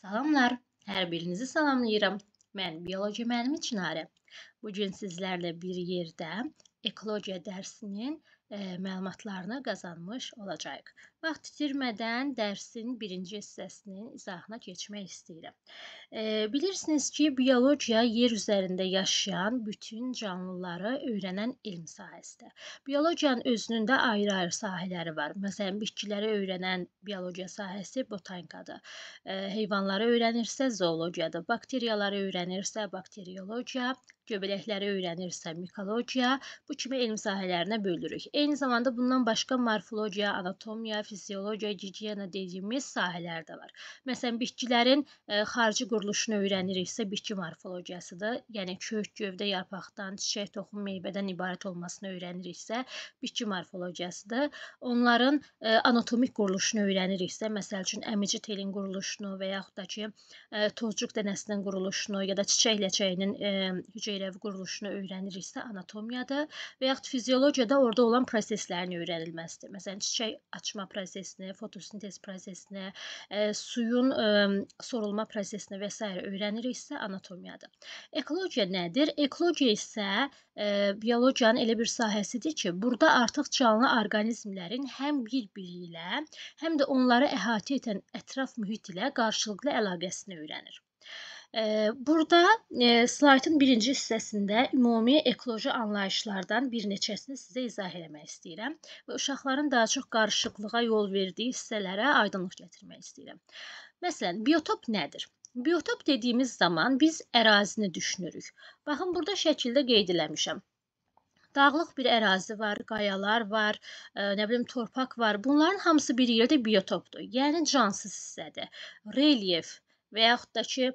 Salamlar, hər birinizi salamlayıram. Mən biologiya müəllimi Çinarə. Bu gün sizlərlə bir yerdə ekologiya dərsinin e, məlumatlarını qazanmış olacağıq. Vaxt itirmədən dərsin birinci hissəsinin izahına keçmək istəyirəm. E, bilirsiniz ki, biologiya yer üzərində yaşayan bütün canlıları öyrənən elm sahəsidir. Biologiyanın özünün də ayrı-ayrı sahələri var. Məsələn, bitkiləri öyrənən biologiya sahəsi botanikadır. E, heyvanları öyrənirsə zoologiyadır. Bakteriyaları öyrənirsə bakteriyologiya, göbələkləri öyrənirsə mikologiya, bu kimi elm sahələrinə bölürük. Eyni zamanda bundan başqa morfologiya, anatomiya, fiziologiya, gigiyena dediyimiz sahələr də var. Məsələn, bitkilərin ə, e, xarici quruluşunu öyrəniriksə, bitki morfologiyasıdır. Yəni kök, gövdə, yarpaqdan, çiçək, toxum, meyvədən ibarət olmasını öyrəniriksə, bitki morfologiyasıdır. Onların ə, e, anatomik quruluşunu öyrəniriksə, məsəl üçün əmici telin quruluşunu və yaxud da ki, ə, e, tozcuq dənəsinin quruluşunu ya da çiçək ləçəyinin ə, hüceyrəvi quruluşunu öyrəniriksə, anatomiyadır və yaxud fiziologiyada orada olan proseslərin öyrənilməsidir. Məsələn, çiçək açma prosesinə, fotosintez prosesinə, ə, e, suyun ə, e, sorulma prosesinə və s. öyrəniriksə, anatomiyadır. Ekologiya nədir? Ekologiya isə ə, e, biologiyanın elə bir sahəsidir ki, burada artıq canlı orqanizmlərin həm bir-biri ilə, həm də onları əhatə edən ətraf mühit ilə qarşılıqlı əlaqəsini öyrənir. Burada e, slaydın birinci hissəsində ümumi ekoloji anlayışlardan bir neçəsini sizə izah eləmək istəyirəm və uşaqların daha çox qarışıqlığa yol verdiyi hissələrə aydınlıq gətirmək istəyirəm. Məsələn, biotop nədir? Biotop dediyimiz zaman biz ərazini düşünürük. Baxın, burada şəkildə qeyd eləmişəm dağlıq bir ərazi var, qayalar var, ə, e, nə bilim torpaq var. Bunların hamısı bir yerdə biotopdur. Yəni cansız hissədir. Relyef və yaxud da ki,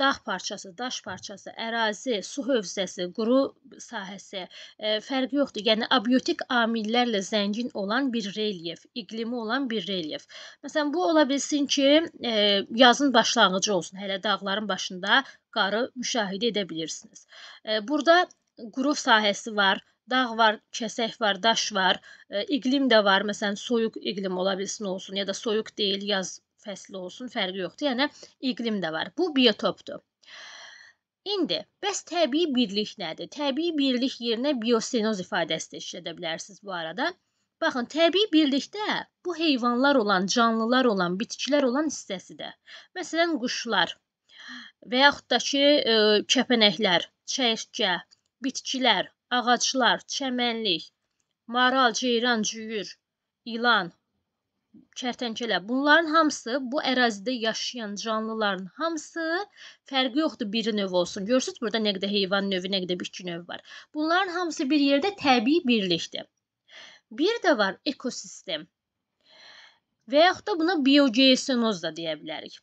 dağ parçası, daş parçası, ərazi, su hövzəsi, quru sahəsi, ə, fərqi yoxdur. Yəni abiotik amillərlə zəngin olan bir relyef, iqlimi olan bir relyef. Məsələn, bu ola bilsin ki, ə, yazın başlanğıcı olsun, hələ dağların başında qarı müşahidə edə bilirsiniz. Ə, burada quru sahəsi var, dağ var, kəsək var, daş var, iqlim də var. Məsələn, soyuq iqlim ola bilsin olsun ya da soyuq deyil, yaz fəsli olsun, fərqi yoxdur. Yəni iqlim də var. Bu biotopdur. İndi bəs təbii birlik nədir? Təbii birlik yerinə biosenoz ifadəsi də işlədə bilərsiniz bu arada. Baxın, təbii birlikdə bu heyvanlar olan, canlılar olan, bitkilər olan hissəsidir. Məsələn, quşlar və yaxud da ki, ə, e, kəpənəklər, çəyirtkə, bitkilər, ağaclar, çəmənlik, maral, ceyran, cüyür, ilan, kərtənkələ. Bunların hamısı, bu ərazidə yaşayan canlıların hamısı fərqi yoxdur biri növ olsun. Görürsüz burada nə qədər heyvan növü, nə qədər bitki növü var. Bunların hamısı bir yerdə təbii birlikdir. Bir də var ekosistem. Və yaxud da buna biogeosinoz da deyə bilərik.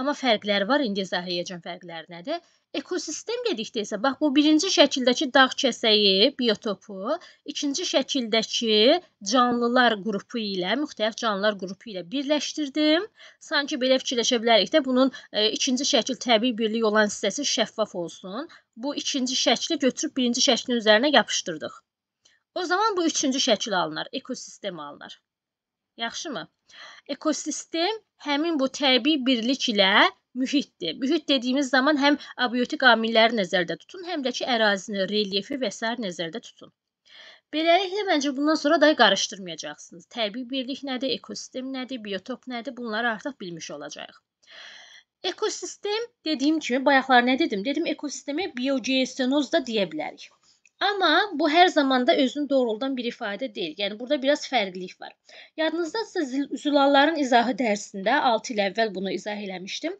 Amma fərqlər var. İndi izahlayacağam fərqlər nədir. Ekosistem dedikdə isə bax bu birinci şəkildəki dağ kəsəyi, biotopu, ikinci şəkildəki canlılar qrupu ilə, müxtəlif canlılar qrupu ilə birləşdirdim. Sanki belə fikirləşə bilərik də bunun e, ikinci şəkil təbii birlik olan hissəsi şəffaf olsun. Bu ikinci şəkli götürüb birinci şəklin üzərinə yapışdırdıq. O zaman bu üçüncü şəkil alınır, ekosistem alınır. Yaxşımı? Ekosistem həmin bu təbii birlik ilə mühitdir. Mühit dediyimiz zaman həm abiotik amilləri nəzərdə tutun, həm də ki ərazini, relyefi və s. nəzərdə tutun. Beləliklə məncə bundan sonra da qarışdırmayacaqsınız. Təbii birlik nədir, ekosistem nədir, biotop nədir, bunları artıq bilmiş olacağıq. Ekosistem dediyim kimi bayaqlar nə dedim? Dedim ekosistemi biogeostenoz da deyə bilərik. Amma bu hər zaman da özünü doğruldan bir ifadə deyil. Yəni burada biraz fərqlilik var. Yadınızdadsa zülalların izahı dərsində 6 il əvvəl bunu izah eləmişdim.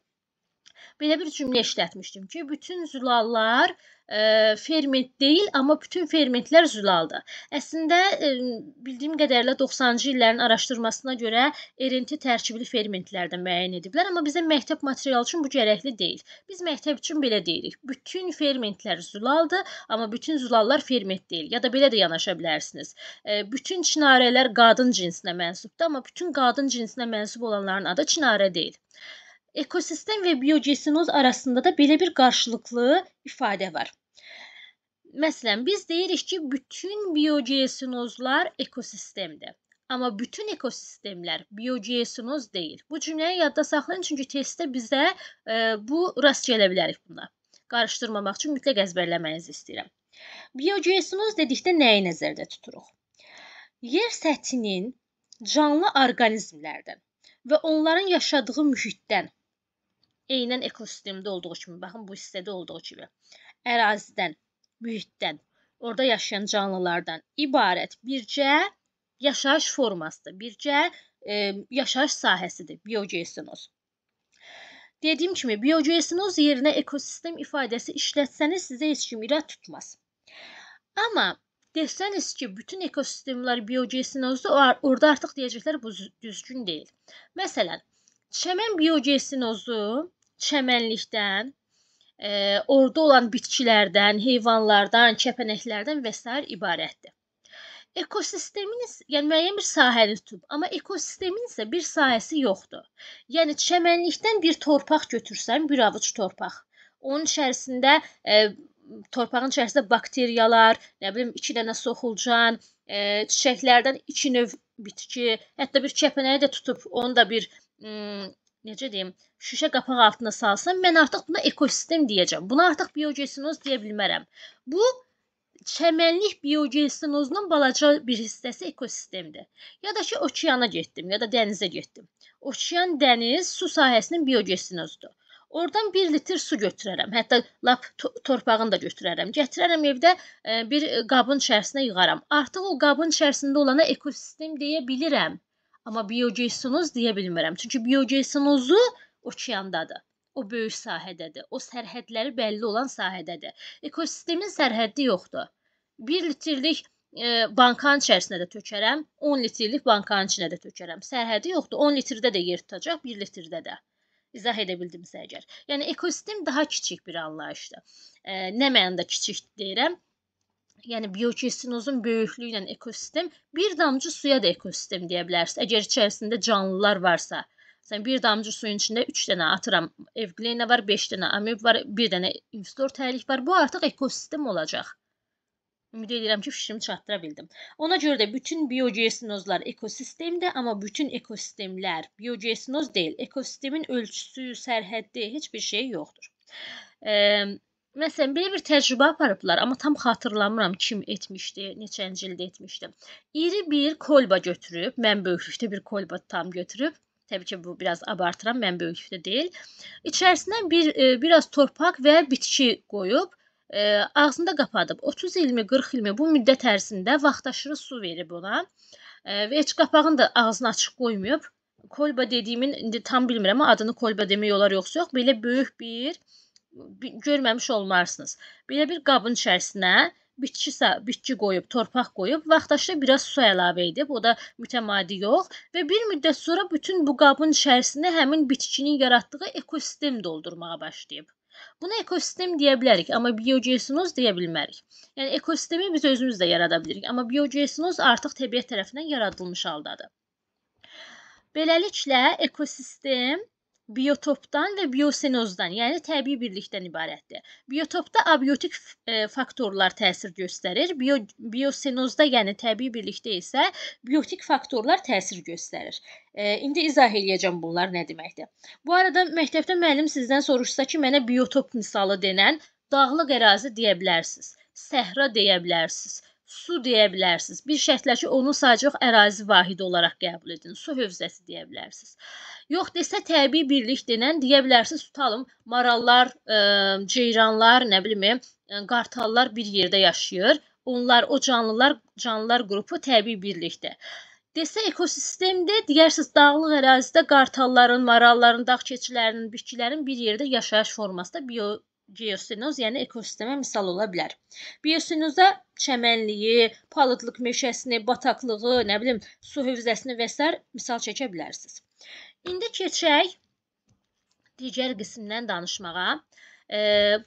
Belə bir cümlə işlətmişdim ki, bütün zülallar e, ferment deyil, amma bütün fermentlər zülaldır. Əslində e, bildiyim qədərilə 90-cı illərin araşdırmasına görə RNT tərkibli fermentlərdə müəyyən ediblər, amma bizə məktəb materialı üçün bu gərəkli deyil. Biz məktəb üçün belə deyirik. Bütün fermentlər zülaldır, amma bütün zülallar ferment deyil. Ya da belə də yanaşa bilərsiniz. E, bütün çinarələr qadın cinsinə mənsubdur, amma bütün qadın cinsinə mənsub olanların adı çinarə deyil ekosistem və biogenoz arasında da belə bir qarşılıqlı ifadə var. Məsələn, biz deyirik ki, bütün biogenozlar ekosistemdir. Amma bütün ekosistemlər biogeosinoz deyil. Bu cümləni yadda saxlayın, çünki testdə bizdə e, bu rast gələ bilərik buna. Qarışdırmamaq üçün mütləq əzbərləmənizi istəyirəm. Biogeosinoz dedikdə nəyi nəzərdə tuturuq? Yer səthinin canlı orqanizmlərdən və onların yaşadığı mühitdən Eynən ekosistemdə olduğu kimi, baxın bu hissədə olduğu kimi, ərazidən, mühitdən, orada yaşayan canlılardan ibarət bircə yaşayış formasıdır. Bircə e, yaşayış sahəsidir biogeosinoz. Dediyim kimi biogeosinoz yerinə ekosistem ifadəsi işlətsəniz sizə heç kim irad tutmaz. Amma desəniz ki, bütün ekosistemlər biogeosinozdur, orada artıq deyəcəklər bu düzgün deyil. Məsələn, çəmən biogeosinozu çəmənlikdən, e, orada olan bitkilərdən, heyvanlardan, kəpənəklərdən və s. ibarətdir. Ekosisteminiz, yəni müəyyən bir sahəniz tutub, amma ekosistemin isə bir sahəsi yoxdur. Yəni çəmənlikdən bir torpaq götürsən, bir avuc torpaq. Onun içərisində e, torpağın içərisində bakteriyalar, nə bilim 2 dənə soxulcan, e, çiçəklərdən 2 növ bitki, hətta bir kəpənəyi də tutub, onu da bir necə deyim, şüşə qapaq altına salsam, mən artıq buna ekosistem deyəcəm. Buna artıq biogesinoz deyə bilmərəm. Bu çəmənlik biogesinozunun balaca bir hissəsi ekosistemdir. Ya da ki, okeana getdim, ya da dənizə getdim. Okean, dəniz su sahəsinin biogesinozudur. Oradan 1 litr su götürərəm. Hətta lap to torpağını da götürərəm. Gətirərəm evdə e, bir e, qabın içərisinə yığaram. Artıq o qabın içərisində olana ekosistem deyə bilirəm. Amma BioJSON-uz deyə bilmərəm. Çünki BioJSON-uzu okeandadır. O böyük sahədədir. O sərhədləri bəlli olan sahədədir. Ekosistemin sərhədi yoxdur. 1 litrlik e, bankanın içərisinə də tökərəm, 10 litrlik bankanın içinə də tökərəm. Sərhədi yoxdur. 10 litrdə də yer tutacaq, 1 litrdə də. İzah edə bildimsə əgər. Yəni ekosistem daha kiçik bir anlayışdır. E, nə mənada kiçik deyirəm? yəni biokesinozun böyüklüyü ilə ekosistem bir damcı suya da ekosistem deyə bilərsiniz. Əgər içərisində canlılar varsa, məsələn bir damcı suyun içində 3 dənə atıram Evglena var, 5 dənə amib var, 1 dənə investor təhlük var. Bu artıq ekosistem olacaq. Ümid edirəm ki, fikrimi çatdıra bildim. Ona görə də bütün biogesinozlar ekosistemdə, amma bütün ekosistemlər biogesinoz deyil. Ekosistemin ölçüsü, sərhəddi, heç bir şey yoxdur. Eee Məsələn, belə bir təcrübə aparıblar, amma tam xatırlamıram kim etmişdi, neçənci ildə etmişdi. İri bir kolba götürüb, mən böyüklükdə bir kolba tam götürüb, təbii ki, bu biraz abartıram, mən böyüklükdə deyil. İçərisindən bir e, biraz torpaq və bitki qoyub e, ağzında qapadıb 30 ilmi, 40 ilmi bu müddət ərzində vaxtaşırı su verib ona e, və heç qapağını da ağzını açıq qoymayıb. Kolba dediyimin indi tam bilmirəm, adını kolba demək olar yoxsa yox, belə böyük bir görməmiş olmarsınız. Belə bir qabın içərisinə bitki bitki qoyub, torpaq qoyub, vaxtaşda biraz su əlavə edib, o da mütəmadi yox və bir müddət sonra bütün bu qabın içərisində həmin bitkinin yaratdığı ekosistem doldurmağa başlayıb. Buna ekosistem deyə bilərik, amma biogeosinoz deyə bilmərik. Yəni ekosistemi biz özümüz də yarada bilirik, amma biogeosinoz artıq təbiət tərəfindən yaradılmış haldadır. Beləliklə ekosistem biotopdan və biosenozdan, yəni təbii birlikdən ibarətdir. Biotopda abiotik e, faktorlar təsir göstərir. Bio, biosenozda, yəni təbii birlikdə isə biotik faktorlar təsir göstərir. E, indi izah eləyəcəm bunlar nə deməkdir. Bu arada məktəbdə müəllim sizdən soruşsa ki, mənə biotop misalı denən dağlıq ərazi deyə bilərsiniz, səhra deyə bilərsiniz su deyə bilərsiniz. Bir şərtlə ki, onu sadəcə ərazi vahidi olaraq qəbul edin. Su hövzəsi deyə bilərsiniz. Yox desə təbii birlik denən deyə bilərsiniz. Tutalım, marallar, ə, e, ceyranlar, nə bilim, ə, e, qartallar bir yerdə yaşayır. Onlar o canlılar, canlılar qrupu təbii birlikdə. Desə ekosistemdə deyərsiniz dağlıq ərazidə qartalların, maralların, dağ keçilərinin, bitkilərin bir yerdə yaşayış formasında bio geosinoz, yəni ekosistemə misal ola bilər. Biosinoza çəmənliyi, palıdlıq meşəsini, bataqlığı, nə bilim, su hövzəsini və s. misal çəkə bilərsiniz. İndi keçək digər qismdən danışmağa.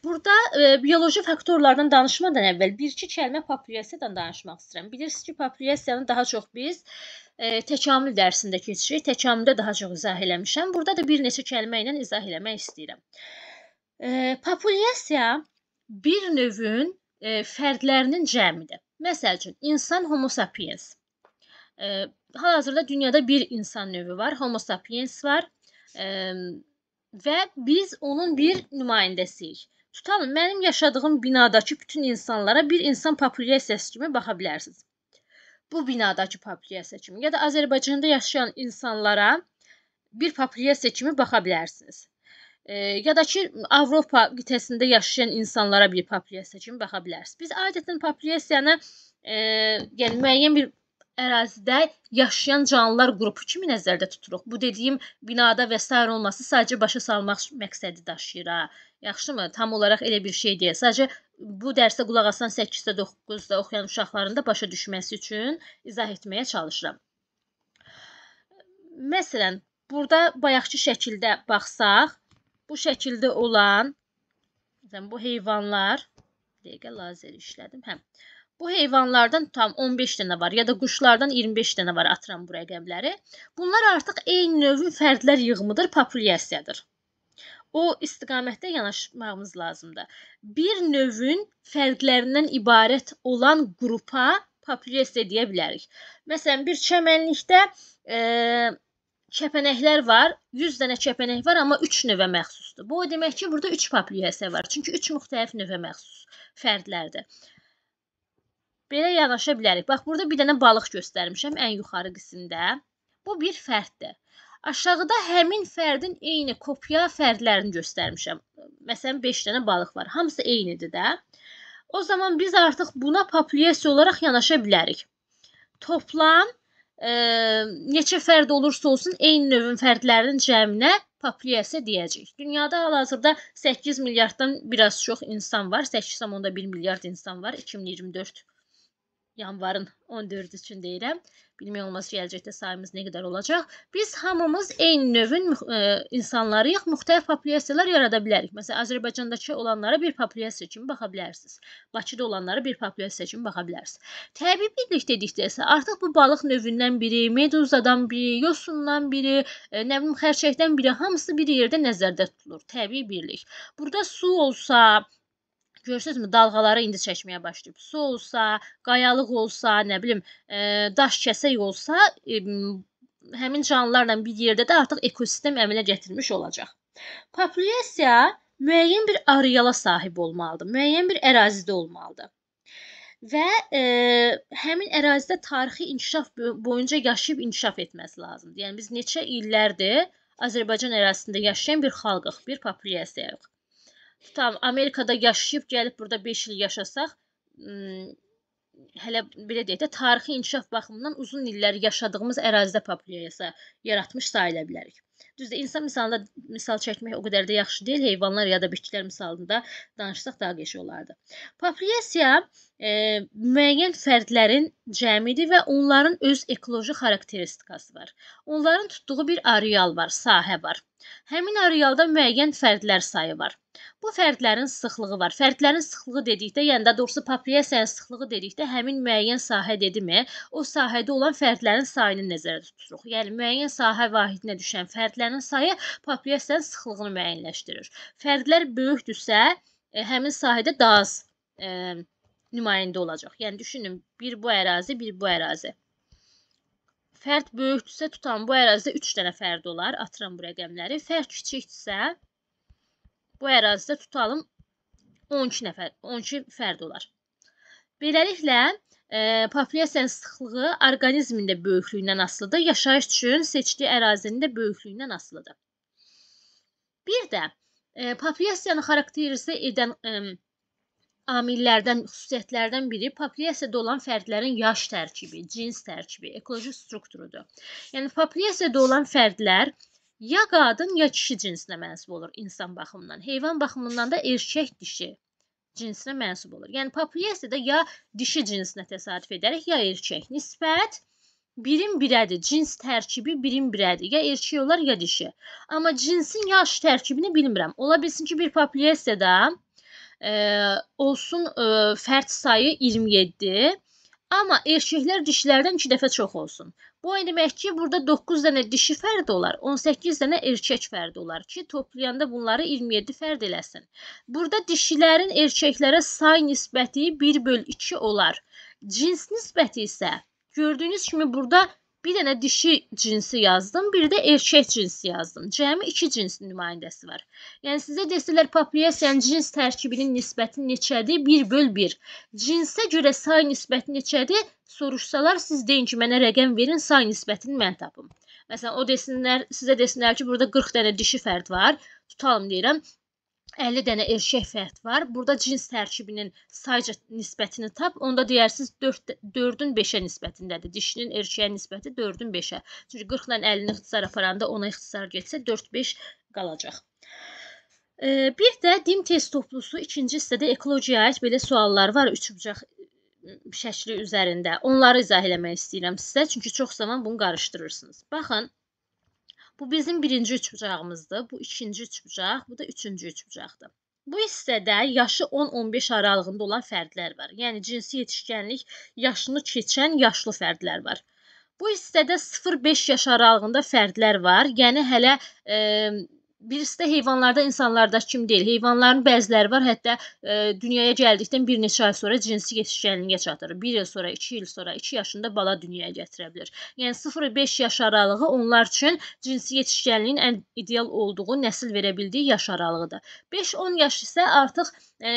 Burada bioloji faktorlardan danışmadan əvvəl bir-iki kəlmə populyasiyadan danışmaq istəyirəm. Bilirsiniz ki, populyasiyanı daha çox biz təkamül dərsində keçirik. Təkamüldə daha çox izah eləmişəm. Burada da bir neçə kəlmə ilə izah eləmək istəyirəm. E, populyasiya bir növün e, fərdlərinin cəmidir. Məsəl üçün, insan Homo sapiens. E, hal-hazırda dünyada bir insan növü var, Homo sapiens var. E, və biz onun bir nümayəndəsiyik. Tutalım, mənim yaşadığım binadakı bütün insanlara bir insan populyasiyası kimi baxa bilərsiniz. Bu binadakı populyasiya kimi ya da Azərbaycanda yaşayan insanlara bir populyasiya kimi baxa bilərsiniz. E, ya da ki Avropa qitəsində yaşayan insanlara bir populasiya kimi baxa bilərsiniz. Biz adətən populasiyanı e, yəni müəyyən bir ərazidə yaşayan canlılar qrupu kimi nəzərdə tuturuq. Bu dediyim binada və s. olması sadəcə başa salmaq məqsədi daşıyır ha. Yaxşımı? Tam olaraq elə bir şey deyil. Sadəcə bu dərsə qulaq asan 8-də, 9-da oxuyan uşaqların da başa düşməsi üçün izah etməyə çalışıram. Məsələn, burada bayaqçı şəkildə baxsaq, bu şəkildə olan məsələn bu heyvanlar dəqiqə lazer işlədim. Hə. Bu heyvanlardan tam 15 dənə var ya da quşlardan 25 dənə var atıram bu rəqəmləri. Bunlar artıq eyni növün fərdlər yığımıdır, populyasiyadır. O istiqamətdə yanaşmağımız lazımdır. Bir növün fərqlərindən ibarət olan qrupa populyasiya deyə bilərik. Məsələn, bir çəmənlikdə e, kəpənəklər var. 100 dənə kəpənək var, amma 3 növə məxsusdur. Bu o demək ki, burada 3 poplyasiya var. Çünki 3 müxtəlif növə məxsus fərdlərdir. Belə yanaşa bilərik. Bax, burada bir dənə balıq göstərmişəm ən yuxarı qismdə. Bu bir fərddir. Aşağıda həmin fərdin eyni kopya fərdlərini göstərmişəm. Məsələn, 5 dənə balıq var. Hamısı eynidir də. O zaman biz artıq buna poplyasiya olaraq yanaşa bilərik. Toplam e, neçə fərd olursa olsun eyni növün fərdlərinin cəminə poplyasiya deyəcək. Dünyada hal-hazırda 8 milyarddan biraz çox insan var, 8.1 milyard insan var 2024 yanvarın 14 üçün deyirəm. Bilmək olmaz gələcəkdə sayımız nə qədər olacaq. Biz hamımız eyni növün e, insanlarıyıq. Müxtəlif populyasiyalar yarada bilərik. Məsələn, Azərbaycandakı olanlara bir populyasiya kimi baxa bilərsiniz. Bakıda olanlara bir populyasiya kimi baxa bilərsiniz. Təbii birlik dedikdə isə artıq bu balıq növündən biri, meduzadan biri, yosundan biri, e, nə bilim xərçəngdən biri hamısı bir yerdə nəzərdə tutulur. Təbii birlik. Burada su olsa, Görürsünüzmü dalğaları indi çəkməyə başlayıb. Su olsa, qayalıq olsa, nə bilim, e, daş kəsək olsa, e, həmin canlılarla bir yerdə də artıq ekosistem əmələ gətirmiş olacaq. Populyasiya müəyyən bir areala sahib olmalıdır, müəyyən bir ərazidə olmalıdır. Və e, həmin ərazidə tarixi inkişaf boyunca yaşayıb inkişaf etməsi lazımdır. Yəni biz neçə illərdir Azərbaycan ərazisində yaşayan bir xalqıq, bir populyasiyayıq. Tam Amerikada yaşayıb gəlib burada 5 il yaşasaq, hmm, hələ belə deyək də tarixi inkişaf baxımından uzun illər yaşadığımız ərazidə populyasiya yaratmış sayıla bilərik. Düzdür, insan misalında misal çəkmək o qədər də yaxşı deyil. Heyvanlar ya da bitkilər misalında danışsaq daha qəşəng olardı. Populyasiya e, müəyyən fərdlərin cəmidir və onların öz ekoloji xarakteristikası var. Onların tutduğu bir areal var, sahə var. Həmin arealda müəyyən fərdlər sayı var. Bu fərdlərin sıxlığı var. Fərdlərin sıxlığı dedikdə, yəni daha doğrusu populyasiyanın sıxlığı dedikdə həmin müəyyən sahə dedimi, o sahədə olan fərdlərin sayını nəzərdə tuturuq. Yəni müəyyən sahə vahidinə düşən fərdlərin sayı populyasiyanın sıxlığını müəyyənləşdirir. Fərdlər böyükdürsə, ə, e, həmin sahədə daha az ə, e, nümayəndə olacaq. Yəni düşünün, bir bu ərazi, bir bu ərazi. Fərd böyükdürsə tutan bu ərazidə 3 dənə fərd olar. Atıram bu rəqəmləri. Fərd kiçikdirsə bu ərazidə tutalım 12 nəfər, 12 fərd olar. Beləliklə, e, populyasiyanın sıxlığı orqanizmin də böyüklüyündən asılıdır, yaşayış üçün seçdiyi ərazinin də böyüklüyündən asılıdır. Bir də e, populyasiyanı xarakterizə edən e, amillərdən, xüsusiyyətlərdən biri papiliyasiyada olan fərdlərin yaş tərkibi, cins tərkibi, ekoloji strukturudur. Yəni papiliyasiyada olan fərdlər ya qadın ya kişi cinsinə mənsub olur insan baxımından. Heyvan baxımından da erkək dişi cinsinə mənsub olur. Yəni papiliyasiyada ya dişi cinsinə təsadüf edərək ya erkək. Nisbət birin birədir. Cins tərkibi birin birədir. Ya erkək olar ya dişi. Amma cinsin yaş tərkibini bilmirəm. Ola bilsin ki, bir papiliyasiyada olsun fərd sayı 27, amma erkəklər dişilərdən 2 dəfə çox olsun. Bu o demək ki, burada 9 dənə dişi fərd olar, 18 dənə erkək fərd olar ki, toplayanda bunları 27 fərd eləsin. Burada dişilərin erkəklərə say nisbəti 1 böl 2 olar. Cins nisbəti isə gördüyünüz kimi burada Bir dənə dişi cinsi yazdım, bir də erkək cinsi yazdım. Cəmi 2 cinsin nümayəndəsi var. Yəni sizə desələr populyasiyanın cins tərkibinin nisbəti neçədir? 1/1. Cinsə görə say nisbəti neçədir? Soruşsalar siz deyin ki, mənə rəqəm verin, say nisbətini mən tapım. Məsələn, o desinlər, sizə desinlər ki, burada 40 dənə dişi fərd var. Tutalım deyirəm. 50 dənə erkək fərd var. Burada cins tərkibinin sayca nisbətini tap. Onda deyərsiniz 4 4-ün 5-ə nisbətindədir. Dişinin erkəyə nisbəti 4-ün 5-ə. Çünki 40 ilə 50-ni ixtisar aparanda ona ixtisar getsə 4-5 qalacaq. Bir də dim test toplusu ikinci hissədə ekologiyaya aid belə suallar var. Üçbucaq şəkli üzərində. Onları izah eləmək istəyirəm sizə, çünki çox zaman bunu qarışdırırsınız. Baxın, Bu bizim birinci üçbucağımızdır. Bu ikinci üçbucaq, bu da üçüncü üçbucaqdır. Bu hissədə yaşı 10-15 aralığında olan fərdlər var. Yəni cinsi yetişkənlik yaşını keçən yaşlı fərdlər var. Bu hissədə 0-5 yaş aralığında fərdlər var. Yəni hələ e, birisi də heyvanlarda insanlardakı kimi deyil. Heyvanların bəziləri var, hətta e, dünyaya gəldikdən bir neçə ay sonra cinsi yetişkinliyə çatır. 1 il sonra, 2 il sonra 2 yaşında bala dünyaya gətirə bilir. Yəni 0-5 yaş aralığı onlar üçün cinsi yetişkinliyin ən ideal olduğu, nəsil verə bildiyi yaş aralığıdır. 5-10 yaş isə artıq e,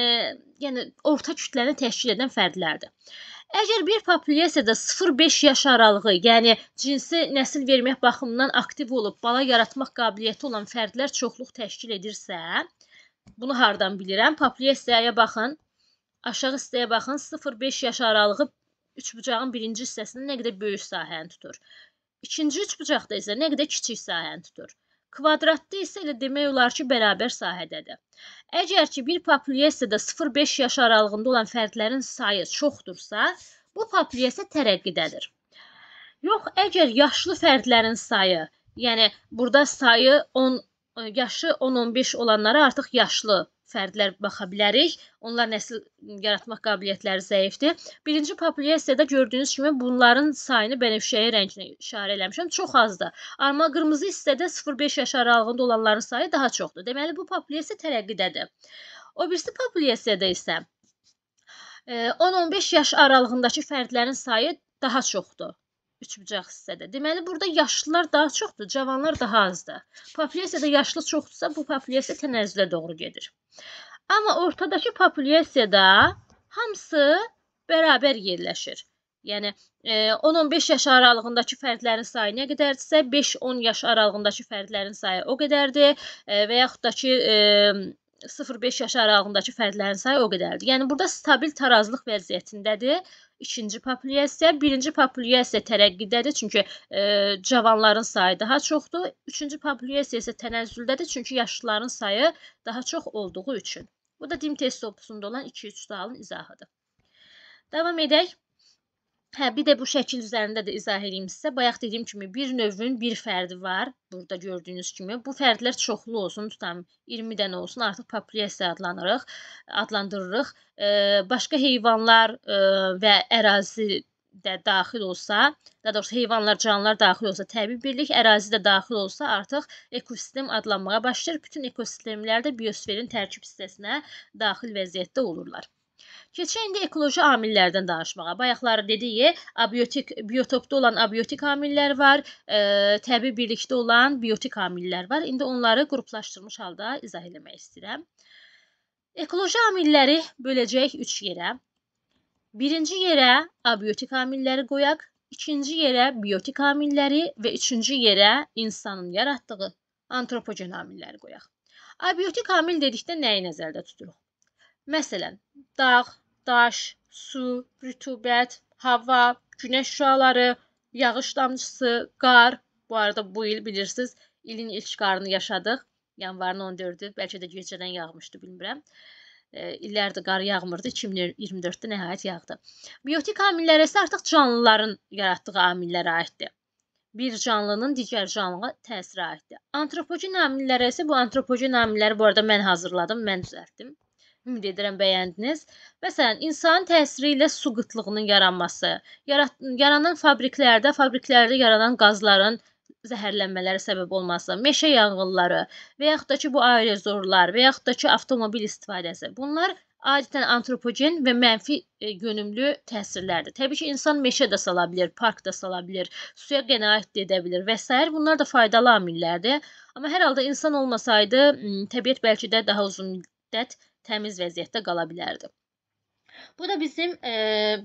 yəni orta kütləni təşkil edən fərdlərdir. Əgər bir populyasiyada 0-5 yaş aralığı, yəni cinsi nəsil vermək baxımından aktiv olub bala yaratmaq qabiliyyəti olan fərdlər çoxluq təşkil edirsə, bunu hardan bilirəm? Populyasiyaya baxın. Aşağı hissəyə baxın. 0-5 yaş aralığı üçbucağın birinci hissəsində nə qədər böyük sahəni tutur. İkinci üçbucaqda isə nə qədər kiçik sahəni tutur. Kvadratda isə elə demək olar ki, bərabər sahədədir. Əgər ki, bir populyasiyada 0-5 yaş aralığında olan fərdlərin sayı çoxdursa, bu populyasiya tərəqqidədir. Yox, əgər yaşlı fərdlərin sayı, yəni burada sayı 10 e, yaşı 10-15 olanlara artıq yaşlı fərdlər baxa bilərik. Onlar nəsil yaratmaq qabiliyyətləri zəifdir. Birinci populyasiyada gördüyünüz kimi bunların sayını bənövşəyi rənginə işarə eləmişəm. Çox azdır. Amma qırmızı hissədə 0-5 yaş aralığında olanların sayı daha çoxdur. Deməli bu populyasiya tərəqqidədir. O birisi populyasiyada isə 10-15 e, yaş aralığındakı fərdlərin sayı daha çoxdur üçbucaq hissədə. Deməli burada yaşlılar daha çoxdur, cavanlar daha azdır. Populyasiyada yaşlı çoxdursa bu populyasiya tənəzzülə doğru gedir. Amma ortadakı populyasiyada hamısı bərabər yerləşir. Yəni 10-15 e, yaş aralığındakı fərdlərin sayı nə qədərdirsə, 5-10 yaş aralığındakı fərdlərin sayı o qədərdir e, və yaxud da ki 0-5 e, yaş aralığındakı fərdlərin sayı o qədərdir. Yəni burada stabil tarazlıq vəziyyətindədir ikinci Papliyə isə, birinci Papliyə isə tərəqqidədir, çünki e, cavanların sayı daha çoxdur. Üçüncü Papliyə isə tənəzzüldədir, çünki yaşlıların sayı daha çox olduğu üçün. Bu da DİM test opusunda olan 2-3 sualın izahıdır. Davam edək. Hə, bir də bu şəkil üzərində də izah edeyim sizə. Bayaq dediyim kimi bir növün bir fərdi var. Burada gördüyünüz kimi bu fərdlər çoxlu olsun, tutam 20-dən olsun, artıq populyasiya adlanırıq, adlandırırıq. E, başqa heyvanlar e, və ərazi də daxil olsa, daha doğrusu heyvanlar, canlılar daxil olsa, təbii birlik, ərazi də daxil olsa, artıq ekosistem adlanmağa başlayır. Bütün ekosistemlər də biosferin tərkib hissəsinə daxil vəziyyətdə olurlar. Keçək indi ekoloji amillərdən danışmağa. Bayaqları dedik, abiotik biotopda olan abiotik amillər var, ə, e, təbii birlikdə olan biotik amillər var. İndi onları qruplaşdırmış halda izah etmək istəyirəm. Ekoloji amilləri böləcəyik 3 yerə. Birinci yerə abiotik amilləri qoyaq, ikinci yerə biotik amilləri və üçüncü yerə insanın yaratdığı antropogen amilləri qoyaq. Abiotik amil dedikdə nəyi nəzərdə tuturuq? Məsələn, dağ, daş, su, rütubət, hava, günəş şüaları, yağış damcısı, qar. Bu arada bu il bilirsiniz, ilin ilk qarını yaşadıq. Yanvarın 14-ü, bəlkə də gecədən yağmışdı, bilmirəm. E, illərdir qar yağmırdı, 2024-də nəhayət yağdı. Biotik amillər isə artıq canlıların yaratdığı amillərə aiddir bir canlının digər canlıya təsiri aiddir. Antropogen amillər isə bu antropogen amilləri bu arada mən hazırladım, mən düzəltdim. Ümid edirəm bəyəndiniz. Məsələn, insanın təsiri ilə su qıtlığının yaranması, yarat yaranan fabriklərdə, fabriklərdə yaranan qazların zəhərlənmələrə səbəb olması, meşə yanğınları və yaxud da ki, bu aerozorlar və yaxud da ki, avtomobil istifadəsi. Bunlar adətən antropogen və mənfi e, yönümlü təsirlərdir. Təbii ki, insan meşə də sala bilər, park da sala bilər, suya qənaət edə bilər və s. Bunlar da faydalı amillərdir. Amma hər halda insan olmasaydı, təbiət bəlkə də daha uzun müddət təmiz vəziyyətdə qala bilərdi. Bu da bizim e,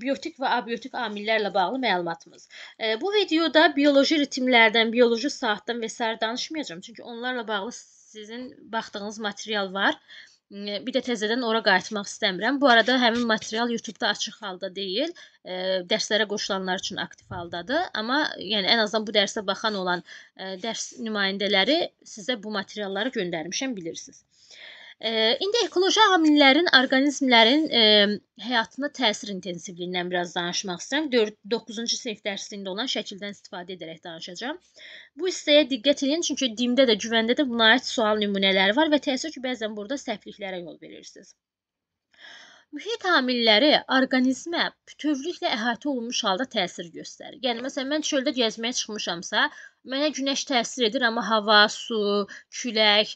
biotik və abiotik amillərlə bağlı məlumatımız. E, bu videoda bioloji ritmlərdən, bioloji saatdan və s. danışmayacağam, çünki onlarla bağlı sizin baxdığınız material var. E, bir də təzədən ora qayıtmaq istəmirəm. Bu arada həmin material YouTube-da açıq halda deyil, e, dərslərə qoşulanlar üçün aktiv haldadır, amma yəni ən azından bu dərsə baxan olan e, dərs nümayəndələri sizə bu materialları göndərmişəm, bilirsiniz. E, indi ekoloji amillərin orqanizmlərin e, həyatına təsir intensivliyindən biraz danışmaq istəyirəm. 9-cu sinif dərsliyində olan şəkildən istifadə edərək danışacağam. Bu hissəyə diqqət edin, çünki dimdə də, güvəndə də buna aid sual nümunələri var və təəssüf ki, bəzən burada səhvliklərə yol verirsiniz. Mühit amilləri orqanizmə bütövlüklə əhatə olunmuş halda təsir göstərir. Yəni məsələn mən çöldə gəzməyə çıxmışamsa, mənə günəş təsir edir, amma hava, su, külək,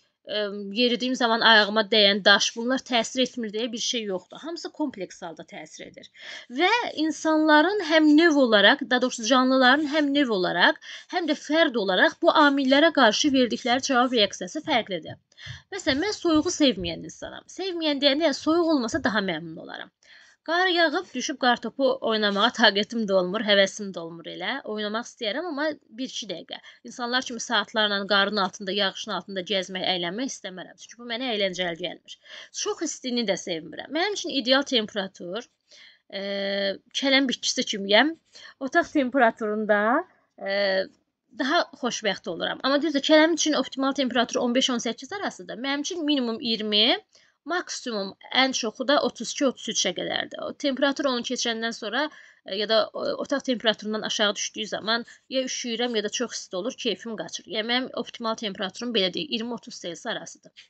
yeridiyim zaman ayağıma dəyən daş bunlar təsir etmir deyə bir şey yoxdur. Hamısı kompleks halda təsir edir. Və insanların həm növ olaraq, daha doğrusu canlıların həm növ olaraq, həm də fərd olaraq bu amillərə qarşı verdikləri cavab reaksiyası fərqlidir. Məsələn, mən soyuğu sevməyən insanam. Sevməyən deyəndə yəni soyuq olmasa daha məmnun olaram. Qar yağıb düşüb qartopu oynamağa taqətim də olmur, həvəsim də olmur elə. Oynamaq istəyirəm, amma 1-2 dəqiqə. İnsanlar kimi saatlarla qarın altında, yağışın altında gəzmək, əylənmək istəmərəm. Çünki bu mənə əyləncəli gəlmir. Çox istini də sevmirəm. Mənim üçün ideal temperatur e, kələm bitkisi kimiyəm. Otaq temperaturunda e, daha xoşbəxt oluram. Amma düzdür, kələm üçün optimal temperatur 15-18 arasıdır. Mənim üçün minimum 20 maksimum ən çoxu da 32-33-ə qədərdir. O temperatur onu keçəndən sonra e, ya da e, otaq temperaturundan aşağı düşdüyü zaman ya üşüyürəm ya da çox isti olur, keyfim qaçır. Yəni mənim optimal temperaturum belə deyil, 20-30 selsi arasıdır.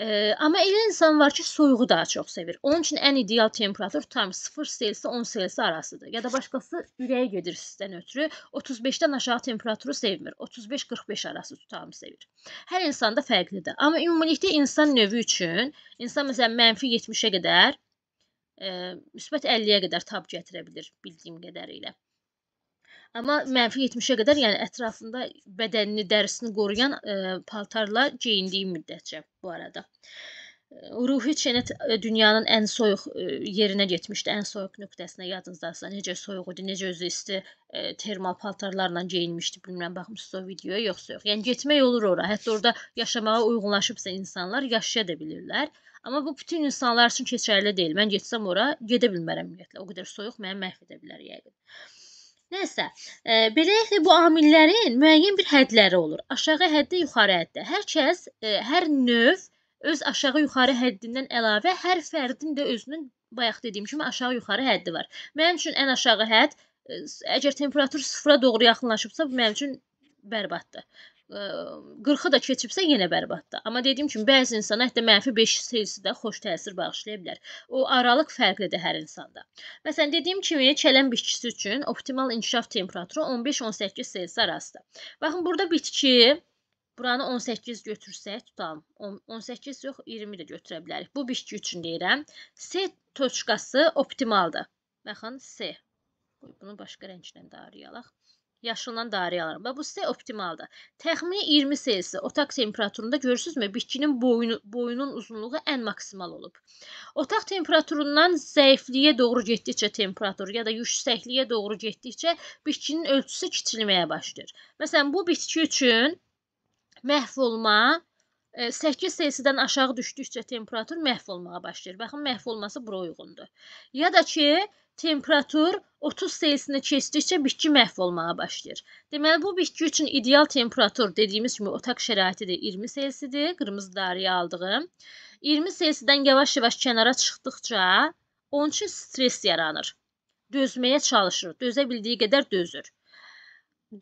E, amma elə insan var ki, soyuğu daha çox sevir. Onun üçün ən ideal temperatur tam 0 selsi 10 selsi arasıdır. Ya da başqası ürəyi gedir sizdən ötürü 35-dən aşağı temperaturu sevmir. 35-45 arası tutamı sevir. Hər insanda fərqlidir. Amma ümumilikdə insan növü üçün insan məsələn mənfi 70-ə qədər, e, müsbət 50-yə qədər tab gətirə bilir bildiyim qədərilə. Amma mənfi 70-ə qədər, yəni ətrafında bədənini, dərisini qoruyan ə, e, paltarla geyindiyi müddətcə bu arada. E, Ruhi Çenet e, dünyanın ən soyuq yerinə getmişdi, ən soyuq nöqtəsinə yadınızdadsa, necə soyuq idi, necə özü isti termal paltarlarla geyinmişdi, bilmirəm baxmısınız o videoya, yoxsa yox. Yəni getmək olur ora. Hətta orada yaşamağa uyğunlaşıbsa insanlar yaşaya da bilirlər. Amma bu bütün insanlar üçün keçərli deyil. Mən getsəm ora gedə bilmərəm ümumiyyətlə. O qədər soyuq məni məhv edə bilər yəqin. Nəsə, e, beləliklə bu amillərin müəyyən bir hədləri olur. Aşağı həddə, yuxarı həddə. Hər kəs, e, hər növ öz aşağı-yuxarı həddindən əlavə hər fərdin də özünün bayaq dediyim kimi aşağı-yuxarı həddi var. Mənim üçün ən aşağı hədd e, əgər temperatur sıfıra doğru yaxınlaşıbsa, bu mənim üçün bərbaddır. 40-ı da keçibsə yenə bərbaddır. Amma dediyim kimi bəzi insana hətta mənfi 5 hissəsi də xoş təsir bağışlaya bilər. O aralıq fərqlidir hər insanda. Məsələn, dediyim kimi çələn bitkisi üçün optimal inkişaf temperaturu 15-18 selsi arasıdır. Baxın, burada bitki Buranı 18 götürsək, tutalım. 18 yox, 20 də götürə bilərik. Bu bitki üçün deyirəm. S toçkası optimaldır. Baxın, S. Bunu başqa rənglə də arayalaq yaşılan dairələr və bu sizə optimaldır. Təxmini 20 selsi otaq temperaturunda görürsünüzmü bitkinin boynu, boyunun uzunluğu ən maksimal olub. Otaq temperaturundan zəifliyə doğru getdikcə temperatur ya da yüksəkliyə doğru getdikcə bitkinin ölçüsü kiçilməyə başlayır. Məsələn bu bitki üçün məhv olma 8 e, selsidən aşağı düşdükcə temperatur məhv olmağa başlayır. Baxın məhv olması bura uyğundur. Ya da ki temperatur 30 selsinə keçdikcə bitki məhv olmağa başlayır. Deməli bu bitki üçün ideal temperatur dediyimiz kimi otaq şəraitidir. 20 selsidir, qırmızı darıya aldığım. 20 selsidən yavaş-yavaş kənara çıxdıqca onun üçün stres yaranır. Dözməyə çalışır, dözə bildiyi qədər dözür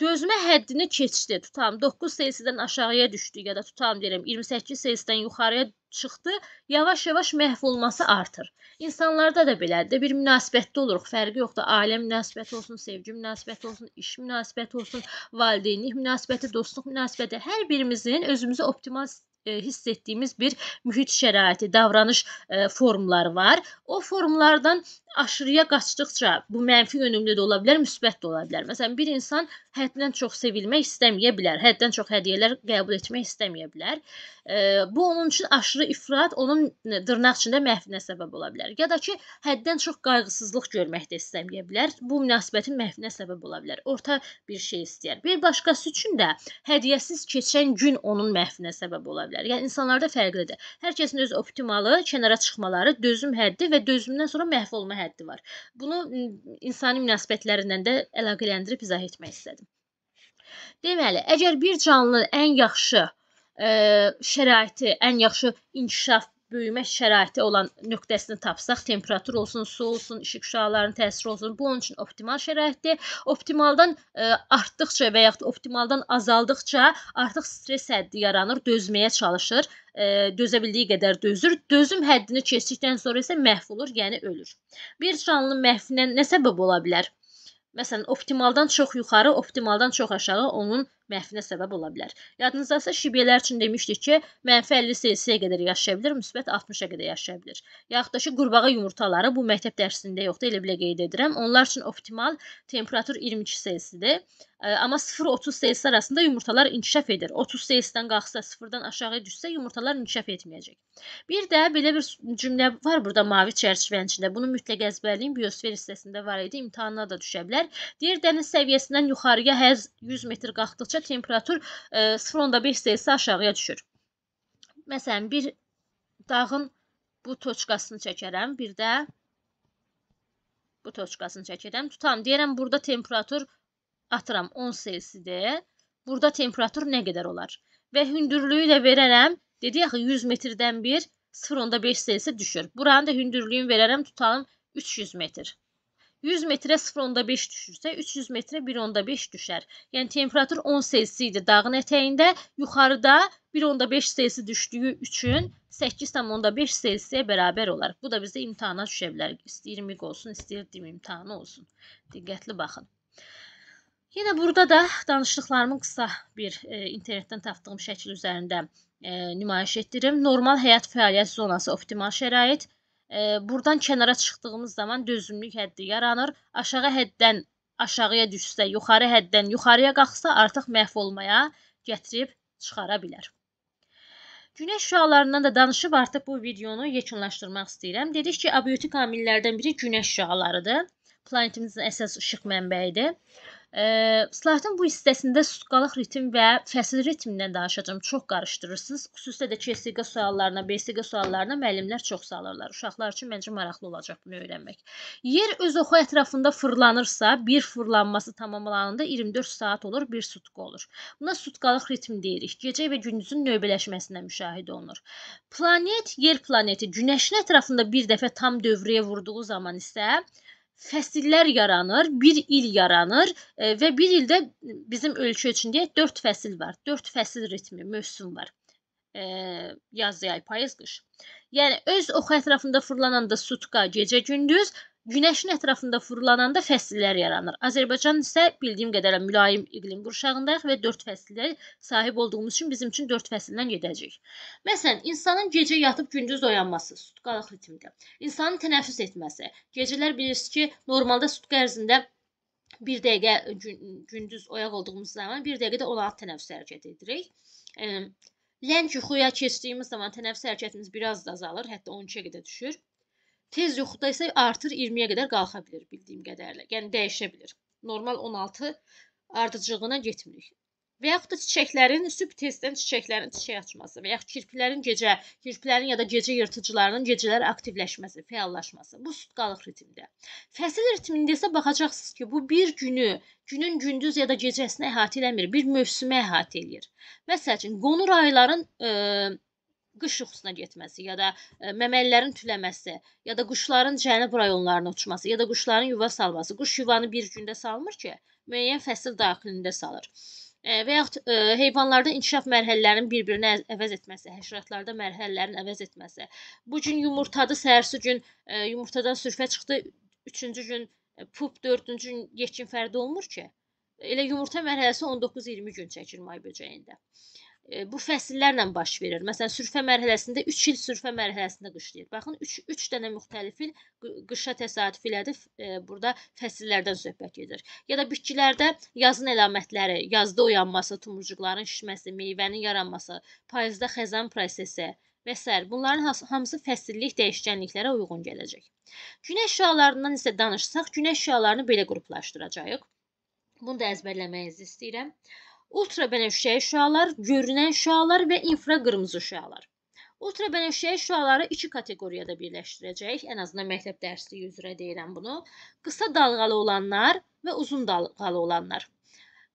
dözmə həddini keçdi. Tutam 9 selsidən aşağıya düşdü ya da tutam deyirəm 28 selsidən yuxarıya çıxdı, yavaş-yavaş məhv olması artır. İnsanlarda da belədir. Bir münasibətdə oluruq. Fərqi yoxdur. Ailə münasibəti olsun, sevgi münasibəti olsun, iş münasibəti olsun, valideynlik münasibəti, dostluq münasibəti. Hər birimizin özümüzü optimal E, hiss etdiyimiz bir mühit şəraiti, davranış e, formları var. O formlardan aşırıya qaçdıqca bu mənfi yönümlü də ola bilər, müsbət də ola bilər. Məsələn, bir insan həddən çox sevilmək istəməyə bilər, həddən çox hədiyyələr qəbul etmək istəməyə bilər bu onun üçün aşırı ifrat onun dırnaq içində məhvinə səbəb ola bilər. Ya da ki, həddən çox qayğısızlıq görmək də istəməyə bilər. Bu münasibətin məhvinə səbəb ola bilər. Orta bir şey istəyər. Bir başqası üçün də hədiyyəsiz keçən gün onun məhvinə səbəb ola bilər. Yəni insanlarda fərqlidir. Hər kəsin öz optimalı, kənara çıxmaları, dözüm həddi və dözümdən sonra məhv olma həddi var. Bunu insani münasibətlərindən də əlaqələndirib izah etmək istədim. Deməli, əgər bir canlı ən yaxşı ə, e, şəraiti, ən yaxşı inkişaf, böyümə şəraiti olan nöqtəsini tapsaq, temperatur olsun, su olsun, işıq şüalarının təsiri olsun, bu onun üçün optimal şəraitdir. Optimaldan ə, e, artdıqca və yaxud optimaldan azaldıqca artıq stres həddi yaranır, dözməyə çalışır, ə, e, dözə bildiyi qədər dözür. Dözüm həddini keçdikdən sonra isə məhv olur, yəni ölür. Bir canlının məhvinə nə səbəb ola bilər? Məsələn, optimaldan çox yuxarı, optimaldan çox aşağı onun mənfinə səbəb ola bilər. Yadınızdasa şibyələr üçün demişdik ki, mənfi 50 selsiyə qədər yaşaya bilər, müsbət 60-a qədər yaşaya bilər. Yaxud da ki, qurbağa yumurtaları bu məktəb dərsində yoxdur, elə bilə qeyd edirəm. Onlar üçün optimal temperatur 22 selsidir. Amma 0-30 selsi arasında yumurtalar inkişaf edir. 30 selsidən qalxsa, 0-dan aşağı düşsə yumurtalar inkişaf etməyəcək. Bir də belə bir cümlə var burada mavi çərçivənin içində. Bunu mütləq əzbərləyin. Biosfer hissəsində var idi. İmtahanına da düşə bilər. Deyir dəniz səviyyəsindən yuxarıya hər 100 metr qalxdıqca olduqca temperatur 0.5 e, selsi aşağıya düşür. Məsələn, bir dağın bu toçkasını çəkərəm, bir də bu toçkasını çəkirəm. Tutam, deyirəm, burada temperatur atıram 10 selsidir. Burada temperatur nə qədər olar? Və hündürlüyü də verərəm. Dedi axı 100 metrdən bir 0.5 selsi düşür. Buranın da hündürlüyünü verərəm, tutalım 300 metr. 100 metrə 0.5 düşürsə, 300 metrə 1.5 düşər. Yəni temperatur 10 selsi idi dağın ətəyində, yuxarıda 1.5 selsi düşdüyü üçün 8.5 selsiyə bərabər olar. Bu da bizə imtahana düşə bilər. İstəyir miq olsun, istəyir dim imtahanı olsun. Diqqətli baxın. Yenə burada da danışdıqlarımın qısa bir e, internetdən tapdığım şəkil üzərində e, nümayiş etdirim. Normal həyat fəaliyyət zonası optimal şərait, Buradan kənara çıxdığımız zaman dözümlük həddi yaranır. Aşağı həddən aşağıya düşsə, yuxarı həddən yuxarıya qalxsa artıq məhv olmaya gətirib çıxara bilər. Günəş şüalarından da danışıb artıq bu videonu yekunlaşdırmaq istəyirəm. Dedik ki, abiyotik amillərdən biri günəş şüalarıdır. Planetimizin əsas işıq mənbəyidir. E, Slatin bu hissəsində sutqalıq ritm və fəsil ritmindən danışacağam. Çox qarışdırırsınız. Xüsusilə də QSQ suallarına, BSQ suallarına müəllimlər çox salırlar. Uşaqlar üçün məncə maraqlı olacaq bunu öyrənmək. Yer öz oxu ətrafında fırlanırsa, bir fırlanması tamamlananda 24 saat olur, bir sutqa olur. Buna sutqalıq ritm deyirik. Gecə və gündüzün növbələşməsinə müşahidə olunur. Planet, yer planeti günəşin ətrafında bir dəfə tam dövrəyə vurduğu zaman isə fəsillər yaranır, bir il yaranır e, və bir ildə bizim ölkə üçün deyək 4 fəsil var. 4 fəsil ritmi, mövsüm var. E, yaz, yay, payız, qış. Yəni öz oxu ətrafında fırlanan da sutka, gecə-gündüz Günəşin ətrafında fırlananda fəsillər yaranır. Azərbaycan isə bildiyim qədərlə mülayim iqlim qurşağındayıq və 4 fəsilə sahib olduğumuz üçün bizim üçün 4 fəsildən gedəcək. Məsələn, insanın gecə yatıb gündüz oyanması, sutqalıq ritmində, insanın tənəffüs etməsi. Gecələr bilirsiniz ki, normalda sutq ərzində 1 dəqiqə gündüz oyaq olduğumuz zaman 1 dəqiqədə 16 tənəffüs hərəkət edirik. Ehm, ləng yuxuya keçdiyimiz zaman tənəffüs hərəkətimiz biraz da azalır, hətta 12-yə qədər düşür. Tez yuxuda isə artır 20-yə qədər qalxa bilir bildiyim qədərlə. Yəni dəyişə bilir. Normal 16 ardıcılığına getmirik. Və yaxud da çiçəklərin sübh tezdən çiçəklərin çiçək açması və yaxud kirpilərin gecə, kirpilərin ya da gecə yırtıcılarının gecələr aktivləşməsi, fəallaşması. Bu sutqalıq ritmdə. Fəsil ritmində isə baxacaqsınız ki, bu bir günü, günün gündüz ya da gecəsini əhatə eləmir, bir mövsümü əhatə eləyir. Məsələn, qonur ayların e, qış yuxusuna getməsi ya da e, məməlilərin tüləməsi ya da quşların cənub rayonlarına uçması ya da quşların yuva salması. Quş yuvanı bir gündə salmır ki, müəyyən fəsil daxilində salır. E, və yaxud e, heyvanlarda inkişaf mərhələlərinin bir-birini əvəz etməsi, həşəratlarda mərhələlərin əvəz etməsi. Bu gün yumurtadı, səhərsi gün e, yumurtadan sürfə çıxdı, 3-cü gün e, pup, 4-cü gün yetkin fərdi olmur ki. Elə yumurta mərhələsi 19-20 gün çəkir may böcəyində bu fəsillərlə baş verir. Məsələn, sürfə mərhələsində 3 il sürfə mərhələsində qışlayır. Baxın, 3 3 dənə müxtəlif il qışa təsadüf elədi. Burada fəsillərdən söhbət gedir. Ya da bitkilərdə yazın əlamətləri, yazda oyanması, tumurcuqların şişməsi, meyvənin yaranması, payızda xəzan prosesi və s. bunların hamısı fəsillik dəyişkənliklərə uyğun gələcək. Günəş şüalarından isə danışsaq, günəş şüalarını belə qruplaşdıracağıq. Bunu da əzbərləməyinizi istəyirəm ultrabənövşəyi şüalar, görünən şüalar və infraqırmızı şüalar. Ultrabənövşəyi şüaları iki kateqoriyada birləşdirəcəyik. Ən azından məktəb dərsliyi üzrə deyirəm bunu. Qısa dalğalı olanlar və uzun dalğalı olanlar.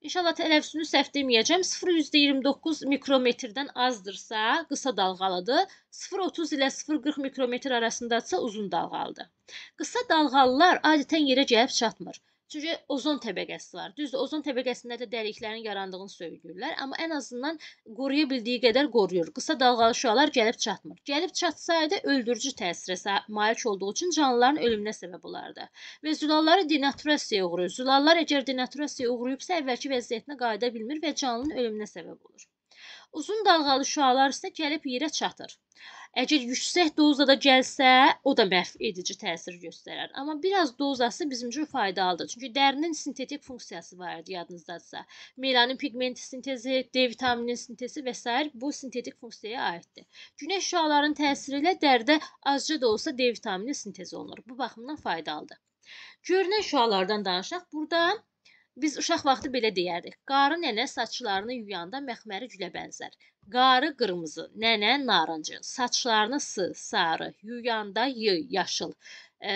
İnşallah tələffüzünü səhv deməyəcəm. 0.29 mikrometrdən azdırsa, qısa dalğalıdır. 0.30 ilə 0.40 mikrometr arasındadsa uzun dalğalıdır. Qısa dalğalılar adətən yerə gəlib çatmır. Çünki ozon təbəqəsi var. Düzdür, ozon təbəqəsində də dəliklərin yarandığını söyləyirlər, amma ən azından qoruya bildiyi qədər qoruyur. Qısa dalğalı şüalar gəlib çatmır. Gəlib çatsaydı öldürücü təsirə malik olduğu üçün canlıların ölümünə səbəb olardı. Və zülalları denaturasiyaya uğrayır. Zülallar əgər denaturasiyaya uğrayıbsa, əvvəlki vəziyyətinə qayıda bilmir və canlının ölümünə səbəb olur. Uzun dalğalı şüalar isə gəlib yerə çatır. Əgər yüksək dozada gəlsə, o da məhv edici təsir göstərər. Amma biraz dozası bizim üçün faydalıdır. Çünki dərinin sintetik funksiyası var idi yadınızdadsa. Melanin pigmenti sintezi, D vitamininin sintezi və s. bu sintetik funksiyaya aiddir. Günəş şüalarının təsiri ilə dərdə azca da olsa D vitamini sintez olunur. Bu baxımdan faydalıdır. Görünən şüalardan danışaq. Burada Biz uşaq vaxtı belə deyərdik. Qarı nənə saçlarını yuyanda məxməri gülə bənzər. Qarı qırmızı, nənə narıncı, saçlarını sı, sarı, yuyanda y, yaşıl. E,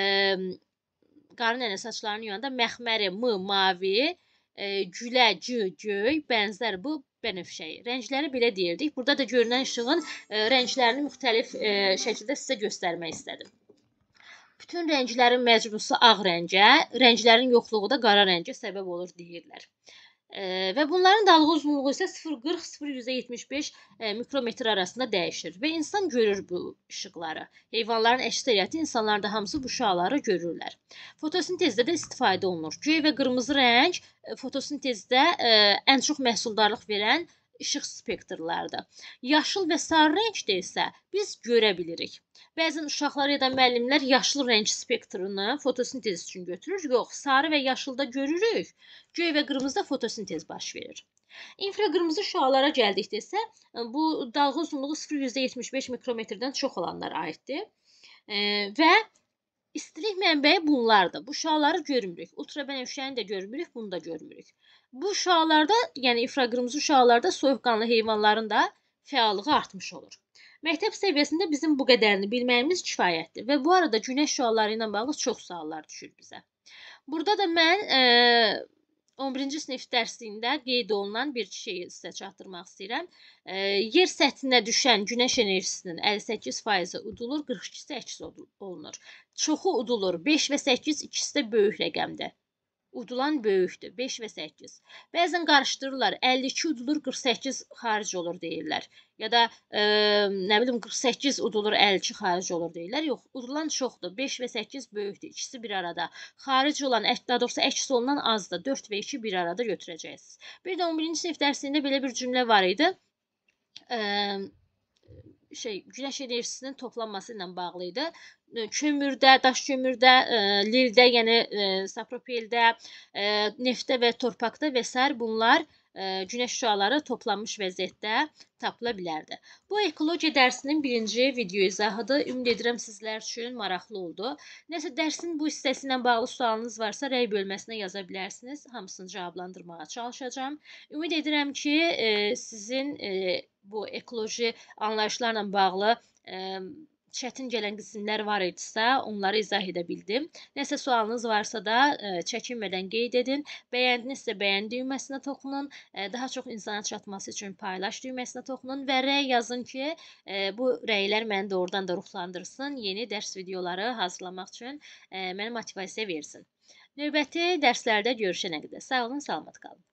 qarı nənə saçlarını yuyanda məxməri m, mavi, e, gülə c, göy, bənzər bu bənövşəyi. Rəngləri belə deyirdik. Burada da görünən işığın e, rənglərini müxtəlif e, şəkildə sizə göstərmək istədim. Bütün rənglərin məcmusu ağ rəngə, rənglərin yoxluğu da qara rəngə səbəb olur deyirlər. E, və bunların dalğı uzunluğu isə 0.40-0.75 e, mikrometr arasında dəyişir və insan görür bu işıqları. Heyvanların əksəriyyəti insanlarda hamısı bu şüaları görürlər. Fotosintezdə də istifadə olunur. Göy və qırmızı rəng e, fotosintezdə e, ən çox məhsuldarlıq verən e, işıq spektrlardır. Yaşıl və sarı rəngdə isə biz görə bilirik. Bəzən uşaqlar ya da müəllimlər yaşıl rəng spektrını fotosintez üçün götürür. Yox, sarı və yaşılda görürük. Göy və qırmızıda fotosintez baş verir. İnfraqırmızı şüalara gəldikdə isə e, bu dalğa uzunluğu 0.75 mikrometrdən çox olanlara aiddir. E, və İstilik mənbəyi bunlardır. Bu şüaları görmürük. Ultrabənövşəni də görmürük, bunu da görmürük. Bu şüalarda, yəni infraqırmızı şüalarda soyuqqanlı heyvanların da fəallığı artmış olur. Məktəb səviyyəsində bizim bu qədərini bilməyimiz kifayətdir və bu arada günəş şüaları ilə bağlı çox suallar düşür bizə. Burada da mən e, 11-ci sinif dərsliyində qeyd olunan bir şeyi sizə çatdırmaq istəyirəm. E, yer səthinə düşən günəş enerjisinin 58%-i udulur, 42-si əks olunur. Çoxu udulur, 5 və 8 ikisi də böyük rəqəmdir udulan böyükdür. 5 və 8. Bəzən qarışdırırlar. 52 udulur, 48 xaric olur deyirlər. Ya da e, nə bilim 48 udulur, 52 xaric olur deyirlər. Yox, udulan çoxdur. 5 və 8 böyükdür. İkisi bir arada. Xaric olan, daha doğrusu əks olunan azdır. 4 və 2 bir arada götürəcəksiniz. Bir də 11-ci sinif dərsində belə bir cümlə var idi. Eee şey günəş enerjisinin toplanması ilə bağlı idi. Kömürdə, daş kömürdə, e, lildə, yəni e, sapropeldə, e, neftdə və torpaqda və s. bunlar günəş şüaları toplanmış vəziyyətdə tapıla bilərdi. Bu ekologiya dərsinin birinci video izahıdır. Ümid edirəm sizlər üçün maraqlı oldu. Nəsə dərsin bu hissəsi ilə bağlı sualınız varsa rəy bölməsinə yaza bilərsiniz. Hamısını cavablandırmağa çalışacağam. Ümid edirəm ki, sizin bu ekoloji anlayışlarla bağlı ə, çətin gələn qismlər var idisə, onları izah edə bildim. Nəsə sualınız varsa da ə, çəkinmədən qeyd edin. Bəyəndinizsə bəyən düyməsinə toxunun, ə, daha çox insana çatması üçün paylaş düyməsinə toxunun və rəy yazın ki, ə, bu rəylər məni doğrudan da ruhlandırsın, yeni dərs videoları hazırlamaq üçün ə, mənə motivasiya versin. Növbəti dərslərdə görüşənə qədər sağ olun, salamat qalın.